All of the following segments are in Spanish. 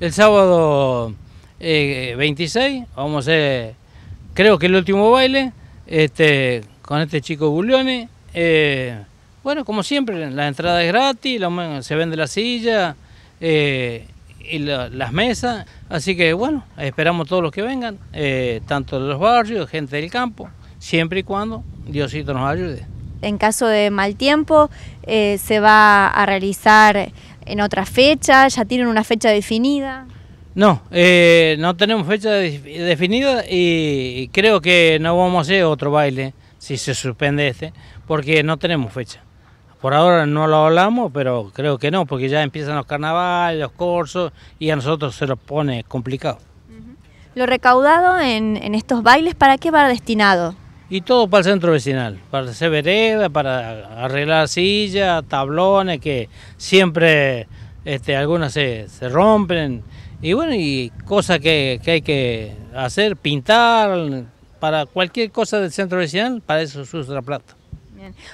el sábado 26, eh, vamos a creo que el último baile, este, con este chico Bulione. Eh, bueno, como siempre, la entrada es gratis, se vende la silla eh, y las mesas. Así que bueno, esperamos todos los que vengan, tanto de los barrios, gente del campo, siempre y cuando Diosito nos ayude. En caso de mal tiempo, se va a realizar en otra fecha? ¿Ya tienen una fecha definida? No, eh, no tenemos fecha definida y creo que no vamos a hacer otro baile si se suspende este, porque no tenemos fecha. Por ahora no lo hablamos, pero creo que no, porque ya empiezan los carnavales, los cursos y a nosotros se nos pone complicado. ¿Lo recaudado en estos bailes para qué va destinado? y todo para el centro vecinal, para hacer veredas, para arreglar sillas, tablones, que siempre este, algunas se, rompen, y bueno, y cosas que, hay que hacer, pintar, para cualquier cosa del centro vecinal, para eso se la plata.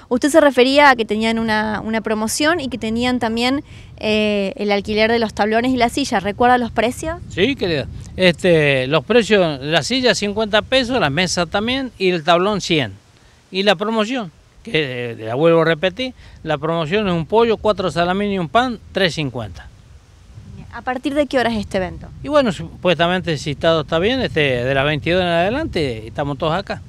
Usted se refería a que tenían una, una promoción y que tenían también eh, el alquiler de los tablones y las sillas. ¿Recuerda los precios? Sí, querida. Este, los precios, la silla 50 pesos, la mesa también y el tablón 100. Y la promoción, que eh, la vuelvo a repetir, la promoción es un pollo, cuatro salamín y un pan, 350. ¿A partir de qué hora es este evento? Y bueno, supuestamente si todo está bien, este, de las 22 en adelante, estamos todos acá.